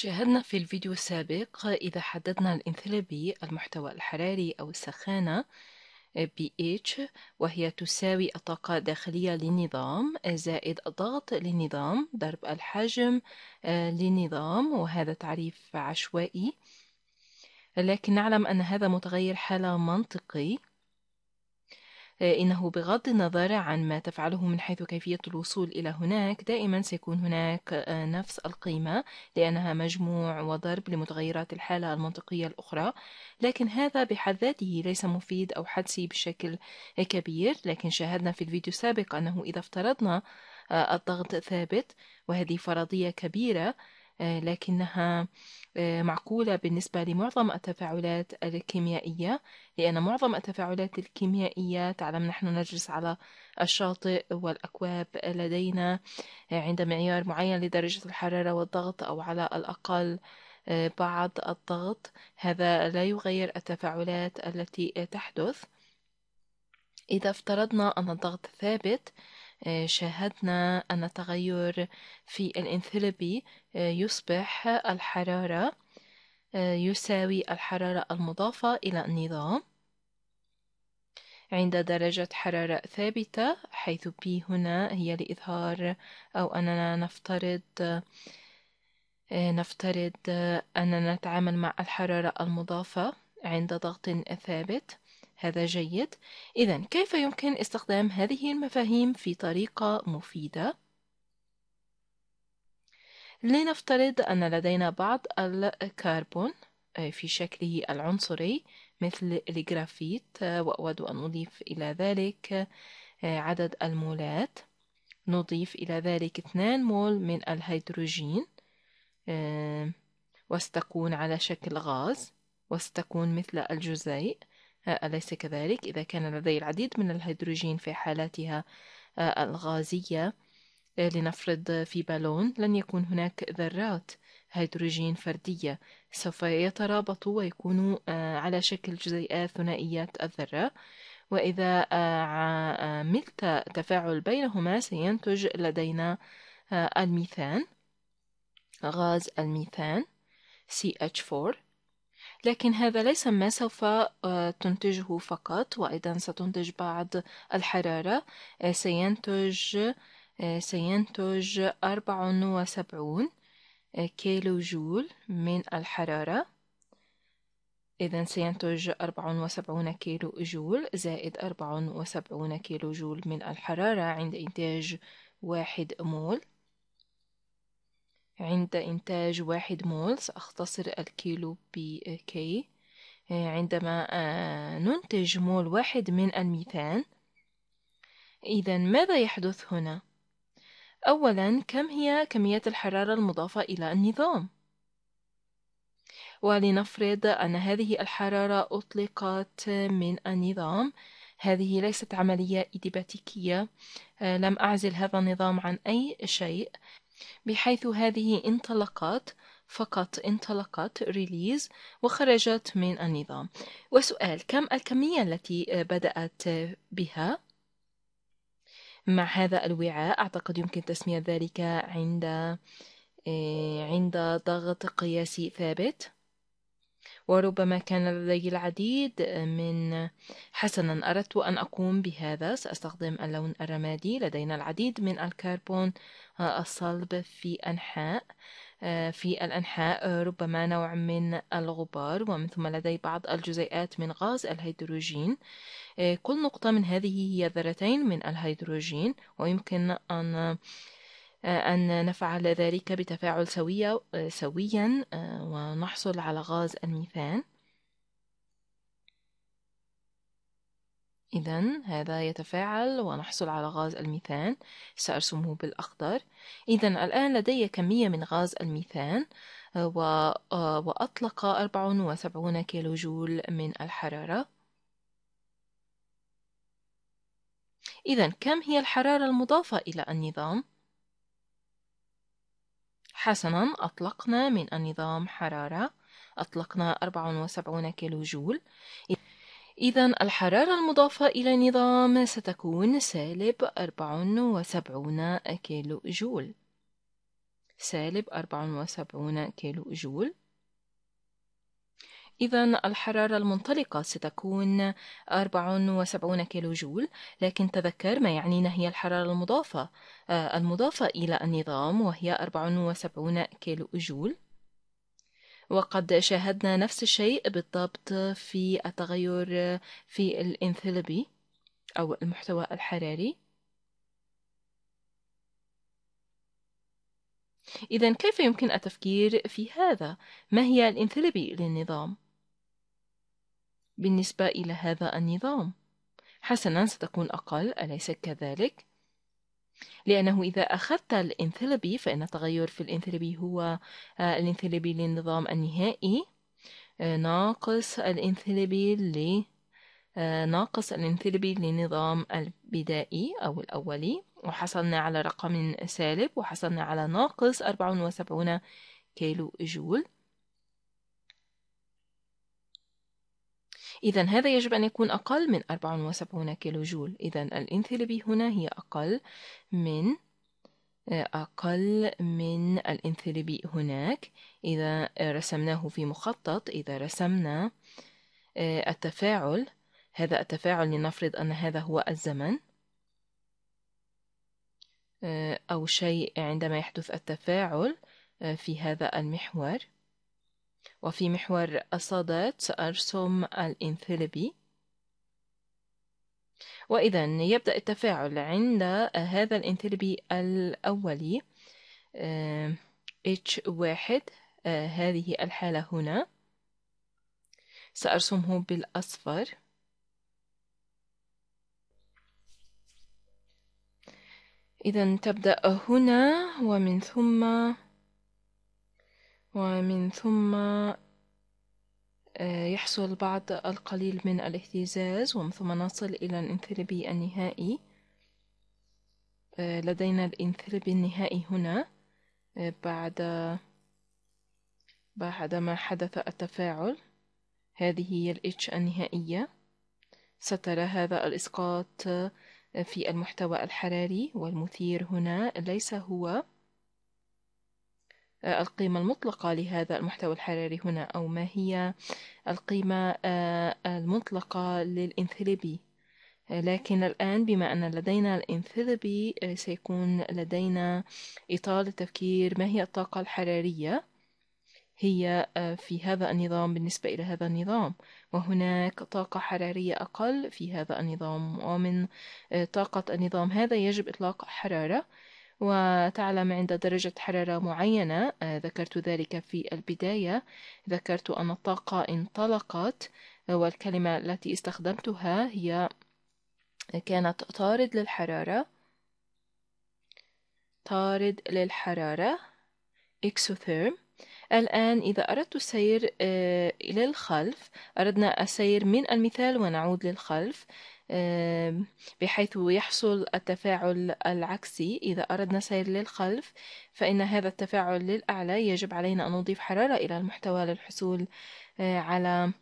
شاهدنا في الفيديو السابق إذا حددنا الإنثلابي المحتوى الحراري أو السخانة آه، pH وهي تساوي الطاقة الداخلية للنظام آه، زائد الضغط للنظام ضرب الحجم آه، للنظام وهذا تعريف عشوائي لكن نعلم أن هذا متغير حالة منطقي آه، إنه بغض النظر عن ما تفعله من حيث كيفية الوصول إلى هناك دائما سيكون هناك آه، نفس القيمة لأنها مجموع وضرب لمتغيرات الحالة المنطقية الأخرى لكن هذا بحد ذاته ليس مفيد أو حدسي بشكل كبير لكن شاهدنا في الفيديو السابق أنه إذا افترضنا آه، الضغط ثابت وهذه فرضية كبيرة آه، لكنها آه، معقولة بالنسبة لمعظم التفاعلات الكيميائية لأن معظم التفاعلات الكيميائية تعلم نحن نجلس على الشاطئ والأكواب لدينا آه، عند معيار معين لدرجة الحرارة والضغط أو على الأقل بعض الضغط هذا لا يغير التفاعلات التي تحدث إذا افترضنا أن الضغط ثابت آه، شاهدنا أن تغير في الانثلبي آه، يصبح الحرارة آه، يساوي الحرارة المضافة إلى النظام عند درجة حرارة ثابتة حيث P هنا هي لإظهار أو أننا نفترض نفترض أننا نتعامل مع الحرارة المضافة عند ضغط ثابت هذا جيد إذا كيف يمكن استخدام هذه المفاهيم في طريقة مفيدة؟ لنفترض أن لدينا بعض الكربون آه، في شكله العنصري مثل الجرافيت آه، وأود أن أضيف إلى ذلك آه، عدد المولات نضيف إلى ذلك 2 مول من الهيدروجين وستكون على شكل غاز وستكون مثل الجزيء آه، أليس كذلك؟ إذا كان لدي العديد من الهيدروجين في حالاتها آه، الغازية آه، لنفرض في بالون لن يكون هناك ذرات هيدروجين فردية سوف يترابط ويكون على شكل جزيئات ثنائيات الذرة وإذا عملت تفاعل بينهما سينتج لدينا الميثان غاز الميثان CH4 لكن هذا ليس ما سوف آه، تنتجه فقط وأيضا ستنتج بعض الحرارة آه، سينتج آه، سينتج 74 كيلو جول من الحرارة إذا سينتج 74 كيلو جول زائد 74 كيلو جول من الحرارة عند إنتاج واحد مول عند إنتاج واحد مول سأختصر الكيلو بكي آه، عندما آه، ننتج مول واحد من الميثان إذا ماذا يحدث هنا؟ أولا كم هي كمية الحرارة المضافة إلى النظام؟ ولنفرض أن هذه الحرارة أطلقت من النظام هذه ليست عملية إديباتيكية آه، لم أعزل هذا النظام عن أي شيء بحيث هذه انطلقت فقط انطلقت ريليز وخرجت من النظام وسؤال كم الكمية التي بدأت بها؟ مع هذا الوعاء أعتقد يمكن تسمية ذلك عند إيه، عند ضغط قياسي ثابت وربما كان لدي العديد من حسنا أردت أن أقوم بهذا سأستخدم اللون الرمادي لدينا العديد من الكربون الصلب في أنحاء آه، في الأنحاء آه، ربما نوع من الغبار ومن ثم لدي بعض الجزيئات من غاز الهيدروجين آه، كل نقطة من هذه هي ذرتين من الهيدروجين ويمكن أن أن نفعل ذلك بتفاعل سوية سويا آه، ونحصل على غاز الميثان إذا هذا يتفاعل ونحصل على غاز الميثان سأرسمه بالأخضر إذا الآن لدي كمية من غاز الميثان آه، آه، وأطلق 74 كيلو جول من الحرارة إذا كم هي الحرارة المضافة إلى النظام؟ حسنا أطلقنا من النظام حرارة أطلقنا 74 كيلو جول إذا الحرارة المضافة إلى النظام ستكون سالب 74 كيلو جول سالب 74 كيلو جول إذا الحرارة المنطلقة ستكون 74 كيلو جول لكن تذكر ما يعنينا هي الحرارة المضافة آه، المضافة إلى النظام وهي 74 كيلو جول وقد شاهدنا نفس الشيء بالضبط في التغير في الانثلبي أو المحتوى الحراري إذا كيف يمكن التفكير في هذا؟ ما هي الانثلبي للنظام؟ بالنسبة إلى هذا النظام حسنا ستكون أقل أليس كذلك؟ لأنه إذا أخذت الانثلبي فإن التغير في الانثلبي هو آه، الانثلبي للنظام النهائي آه، ناقص الانثلبي ل آه، ناقص الانثلبي للنظام البدائي أو الأولي وحصلنا على رقم سالب وحصلنا على ناقص 74 كيلو جول إذا هذا يجب أن يكون أقل من 74 كيلو جول إذا الانثيلبي هنا هي أقل من آه، أقل من الانثيلبي هناك إذا رسمناه في مخطط إذا رسمنا آه، التفاعل هذا التفاعل لنفرض أن هذا هو الزمن آه، أو شيء عندما يحدث التفاعل في هذا المحور وفي محور الصادات أرسم الإنثلبي وإذا يبدأ التفاعل عند هذا الإنثلبي الأولي آه، h واحد آه، هذه الحالة هنا سأرسمه بالأصفر إذا تبدأ هنا ومن ثم ومن ثم آه، يحصل بعض القليل من الاهتزاز ومن ثم نصل إلى الانثربي النهائي آه، لدينا الانثربي النهائي هنا آه، بعد بعد ما حدث التفاعل هذه هي الاتش النهائية سترى هذا الإسقاط في المحتوى الحراري والمثير هنا ليس هو آه، القيمة المطلقة لهذا المحتوى الحراري هنا أو ما هي القيمة آه، المطلقة للإنثلبي آه، لكن الآن بما أن لدينا الإنثلبي سيكون لدينا إطار للتفكير ما هي الطاقة الحرارية هي في هذا النظام بالنسبة إلى هذا النظام وهناك طاقة حرارية أقل في هذا النظام ومن طاقة النظام هذا يجب إطلاق حرارة وتعلم عند درجة حرارة معينة آه، ذكرت ذلك في البداية ذكرت أن الطاقة انطلقت والكلمة التي استخدمتها هي كانت طارد للحرارة طارد للحرارة إكسوثيرم الآن إذا أردت السير آه، إلى الخلف أردنا السير من المثال ونعود للخلف بحيث يحصل التفاعل العكسي إذا أردنا سير للخلف فإن هذا التفاعل للأعلى يجب علينا أن نضيف حرارة إلى المحتوى للحصول آه، على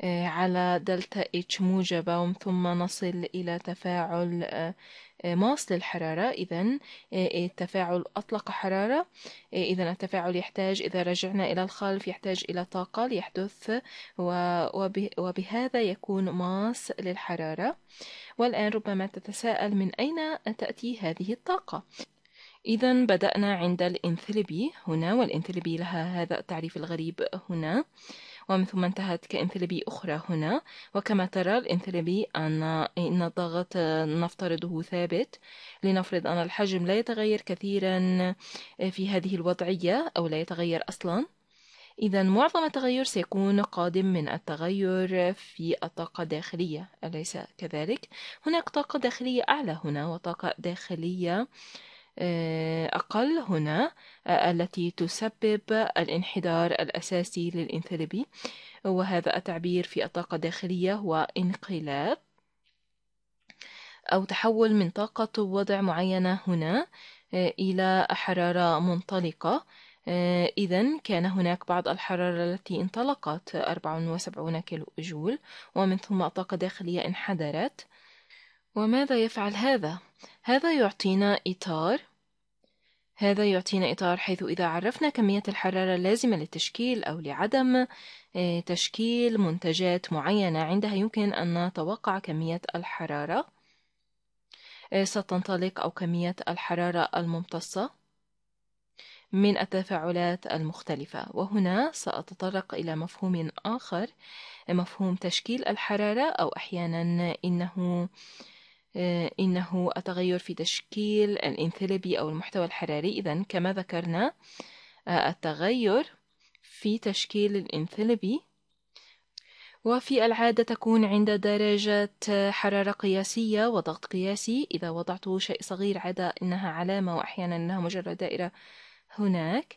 آه، على دلتا اتش موجبة ثم نصل إلى تفاعل آه، ماس للحرارة إذا آه، التفاعل أطلق حرارة آه، إذا التفاعل يحتاج إذا رجعنا إلى الخلف يحتاج إلى طاقة ليحدث وبهذا يكون ماس للحرارة والآن ربما تتساءل من أين تأتي هذه الطاقة إذا بدأنا عند الإنثلبي هنا والإنثلبي لها هذا التعريف الغريب هنا ومن ثم انتهت كانثلبي أخرى هنا وكما ترى الانثلبي أن إن الضغط نفترضه ثابت لنفرض أن الحجم لا يتغير كثيرا في هذه الوضعية أو لا يتغير أصلا إذا معظم التغير سيكون قادم من التغير في الطاقة الداخلية أليس كذلك؟ هناك طاقة داخلية أعلى هنا وطاقة داخلية آه، أقل هنا آه، التي تسبب الانحدار الأساسي للإنثالبي وهذا التعبير في الطاقة الداخلية هو انقلاب أو تحول من طاقة وضع معينة هنا آه، إلى حرارة منطلقة إذا كان هناك بعض الحرارة التي انطلقت 74 كيلو جول ومن ثم الطاقة الداخلية انحدرت وماذا يفعل هذا؟ هذا يعطينا إطار هذا يعطينا إطار حيث إذا عرفنا كمية الحرارة اللازمة للتشكيل أو لعدم آه، تشكيل منتجات معينة عندها يمكن أن نتوقع كمية الحرارة آه، ستنطلق أو كمية الحرارة الممتصة من التفاعلات المختلفة وهنا سأتطرق إلى مفهوم آخر مفهوم تشكيل الحرارة أو أحيانا إنه آه، إنه التغير في تشكيل الانثلبي أو المحتوى الحراري إذا كما ذكرنا آه، التغير في تشكيل الانثلبي وفي العادة تكون عند درجة حرارة قياسية وضغط قياسي إذا وضعت شيء صغير عدا إنها علامة وأحيانا إنها مجرد دائرة هناك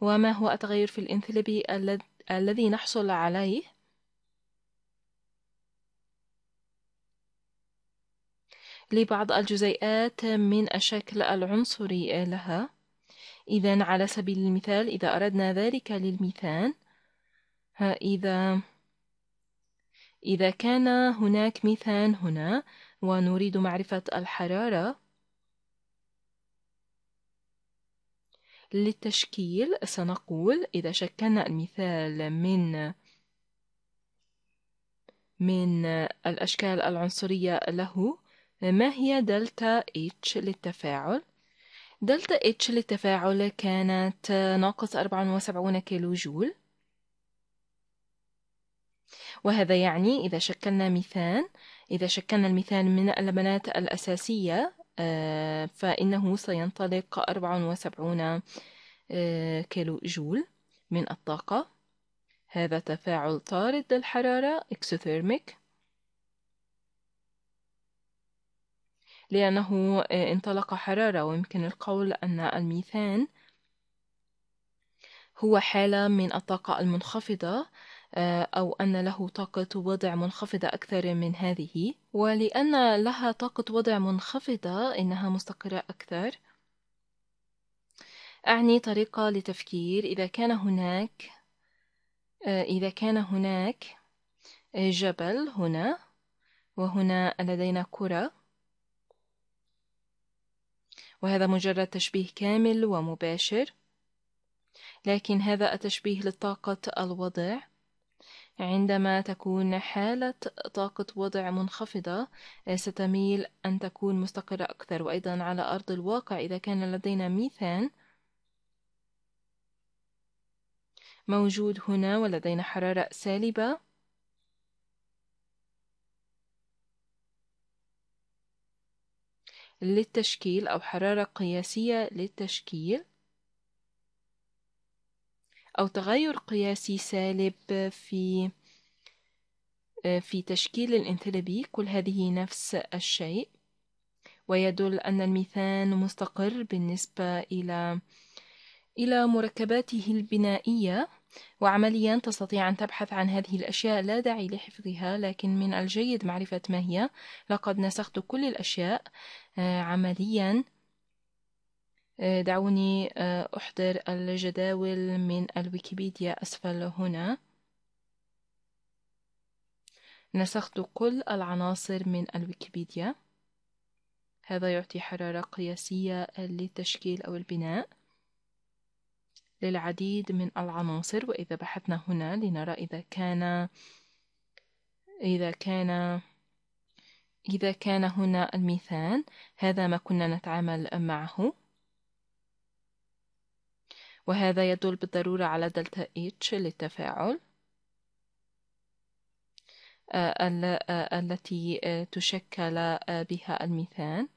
وما هو التغير في الانثلبي الذي نحصل عليه لبعض الجزيئات من الشكل العنصري لها إذا على سبيل المثال إذا أردنا ذلك للمثال إذا إذا كان هناك ميثان هنا ونريد معرفة الحرارة للتشكيل سنقول إذا شكلنا المثال من من الأشكال العنصرية له ما هي دلتا اتش للتفاعل؟ دلتا اتش للتفاعل كانت ناقص 74 كيلو جول وهذا يعني إذا شكلنا ميثان إذا شكلنا الميثان من اللبنات الأساسية آه، فإنه سينطلق 74 كيلو جول من الطاقة هذا تفاعل طارد للحرارة اكسوثيرميك لأنه آه، انطلق حرارة ويمكن القول أن الميثان هو حالة من الطاقة المنخفضة آه، أو أن له طاقة وضع منخفضة أكثر من هذه ولأن لها طاقة وضع منخفضة إنها مستقرة أكثر أعني طريقة لتفكير إذا كان هناك آه، إذا كان هناك جبل هنا وهنا لدينا كرة وهذا مجرد تشبيه كامل ومباشر لكن هذا التشبيه لطاقة الوضع عندما تكون حالة طاقة وضع منخفضة آه، ستميل أن تكون مستقرة أكثر وأيضا على أرض الواقع إذا كان لدينا ميثان موجود هنا ولدينا حرارة سالبة للتشكيل أو حرارة قياسية للتشكيل أو تغير قياسي سالب في في تشكيل الانثلبي كل هذه نفس الشيء ويدل أن الميثان مستقر بالنسبة إلى إلى مركباته البنائية وعمليا تستطيع أن تبحث عن هذه الأشياء لا داعي لحفظها لكن من الجيد معرفة ما هي لقد نسخت كل الأشياء آه، عمليا آه، دعوني آه، أحضر الجداول من الويكيبيديا أسفل هنا نسخت كل العناصر من الويكيبيديا هذا يعطي حرارة قياسية للتشكيل أو البناء للعديد من العناصر وإذا بحثنا هنا لنرى إذا كان إذا كان إذا كان هنا الميثان هذا ما كنا نتعامل معه وهذا يدل بالضرورة على دلتا H للتفاعل آه، آه، التي آه، تشكل بها الميثان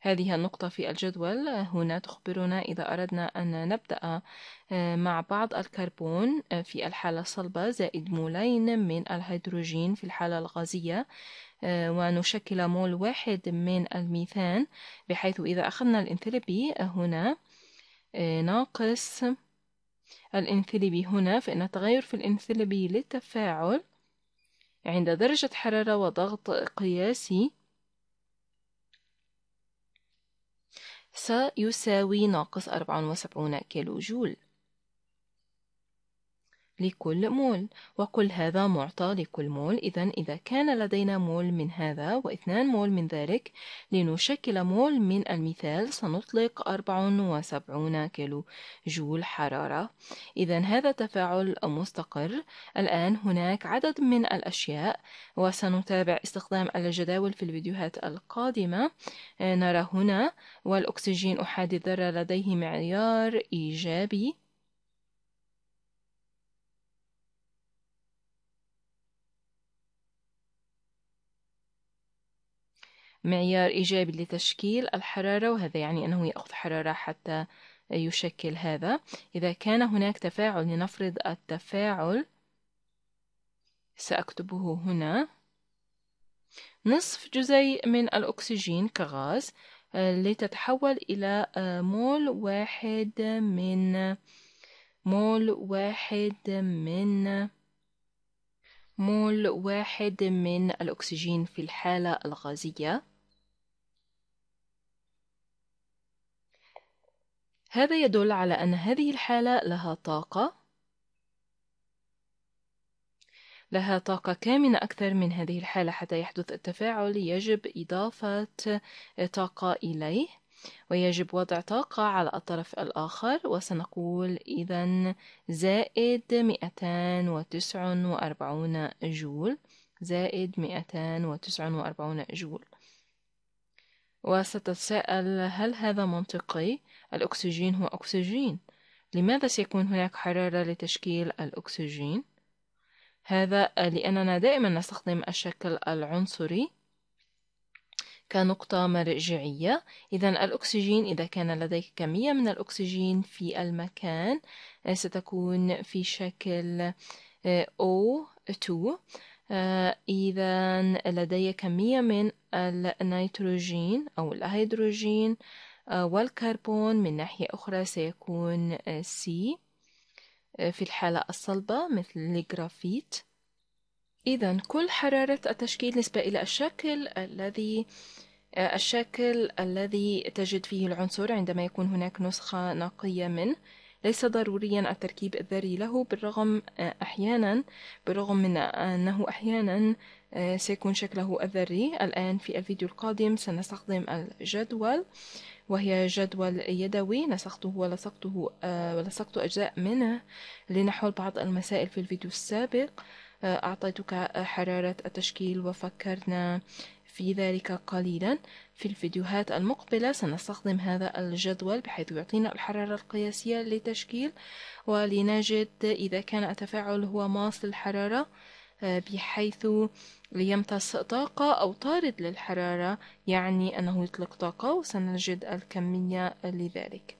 هذه النقطة في الجدول هنا تخبرنا إذا أردنا أن نبدأ آه، مع بعض الكربون آه، في الحالة الصلبة زائد مولين من الهيدروجين في الحالة الغازية آه، ونشكل مول واحد من الميثان بحيث إذا أخذنا الانثلبي هنا ناقص الانثلبي هنا فإن التغير في الانثلبي للتفاعل عند درجة حرارة وضغط قياسي سيساوي ناقص 74 كيلو جول لكل مول وكل هذا معطى لكل مول إذا إذا كان لدينا مول من هذا واثنان مول من ذلك لنشكل مول من المثال سنطلق 74 كيلو جول حرارة إذا هذا تفاعل مستقر الآن هناك عدد من الأشياء وسنتابع استخدام الجداول في الفيديوهات القادمة آه، نرى هنا والأكسجين أحادي الذرة لديه معيار إيجابي معيار إيجابي لتشكيل الحرارة وهذا يعني أنه يأخذ حرارة حتى يشكل هذا إذا كان هناك تفاعل لنفرض التفاعل سأكتبه هنا نصف جزيء من الأكسجين كغاز آه، لتتحول إلى آه، مول واحد من مول واحد من مول واحد من الأكسجين في الحالة الغازية هذا يدل على أن هذه الحالة لها طاقة لها طاقة كامنة أكثر من هذه الحالة حتى يحدث التفاعل يجب إضافة طاقة إليه ويجب وضع طاقة على الطرف الآخر وسنقول إذا زائد 249 جول زائد 249 جول وستتساءل هل هذا منطقي؟ الأكسجين هو أكسجين لماذا سيكون هناك حرارة لتشكيل الأكسجين؟ هذا لأننا دائما نستخدم الشكل العنصري كنقطة مرجعية إذا الأكسجين إذا كان لديك كمية من الأكسجين في المكان آه، ستكون في شكل آه، O2 آه، إذا لدي كمية من النيتروجين أو الهيدروجين آه، والكربون من ناحية أخرى سيكون سي آه، آه، في الحالة الصلبة مثل الجرافيت إذا كل حرارة التشكيل نسبة إلى الشكل الذي الشكل الذي تجد فيه العنصر عندما يكون هناك نسخة نقية منه ليس ضروريا التركيب الذري له بالرغم أحيانا بالرغم من أنه أحيانا آه، سيكون شكله الذري الآن في الفيديو القادم سنستخدم الجدول وهي جدول يدوي نسخته ولصقته آه، ولصقت أجزاء منه لنحل بعض المسائل في الفيديو السابق آه، أعطيتك حرارة التشكيل وفكرنا في ذلك قليلا في الفيديوهات المقبلة سنستخدم هذا الجدول بحيث يعطينا الحرارة القياسية لتشكيل ولنجد إذا كان التفاعل هو ماس للحرارة بحيث يمتص طاقة أو طارد للحرارة يعني أنه يطلق طاقة وسنجد الكمية لذلك